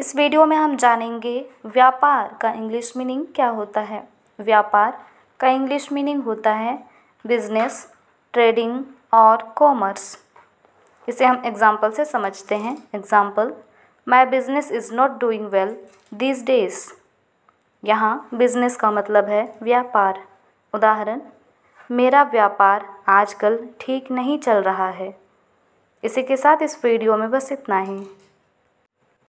इस वीडियो में हम जानेंगे व्यापार का इंग्लिश मीनिंग क्या होता है व्यापार का इंग्लिश मीनिंग होता है बिजनेस ट्रेडिंग और कॉमर्स इसे हम एग्जाम्पल से समझते हैं example my business is not doing well these days यहाँ बिजनेस का मतलब है व्यापार उदाहरण मेरा व्यापार आजकल ठीक नहीं चल रहा है इसी के साथ इस वीडियो में बस इतना ही